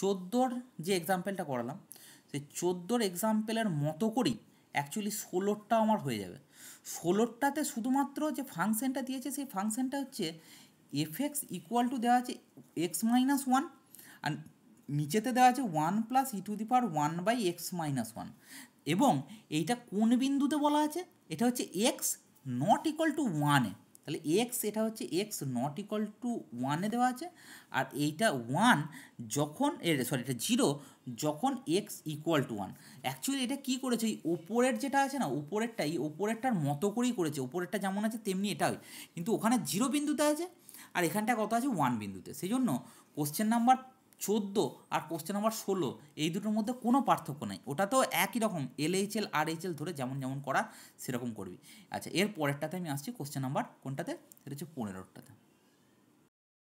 চোদ্দোর যে এক্সাম্পেলটা করালাম সেই চোদ্দোর এক্সাম্পেলের মতো করেই অ্যাকচুয়ালি ষোলোরটা আমার হয়ে যাবে ষোলোরটাতে শুধুমাত্র যে ফাংশানটা দিয়েছে সেই ফাংশানটা হচ্ছে এফ এক্স ইকুয়াল টু দেওয়া আছে এক্স মাইনাস ওয়ান আর নিচেতে দেওয়া আছে one plus e to the power one by x minus one এবং এইটা কোন বিন্দুতে বলা আছে এটা হচ্ছে এক্স নট ইকুয়াল টু ওয়ানে তাহলে এক্স এটা হচ্ছে এক্স নট ইকল টু ওয়ানে দেওয়া আছে আর এইটা ওয়ান যখন সরি এটা জিরো যখন x equal to one actually এটা কী করেছে এই ওপরের যেটা আছে না ওপরেরটা এই ওপরেরটার মতো করেই করেছে ওপরেরটা যেমন আছে তেমনি এটা হয় কিন্তু ওখানে জিরো বিন্দুতে আছে আর এখানটা কত আছে ওয়ান বিন্দুতে সেই জন্য কোশ্চেন নাম্বার চোদ্দো আর কোশ্চেন নাম্বার ষোলো এই দুটোর মধ্যে কোনো পার্থক্য নেই ওটা তো একই রকম এলএইচএল আর এইচ এল ধরে যেমন যেমন করা সেরকম করবি আচ্ছা এর পরেরটাতে আমি আসছি কোশ্চেন নাম্বার কোনটাতে সেটা হচ্ছে পনেরোটাতে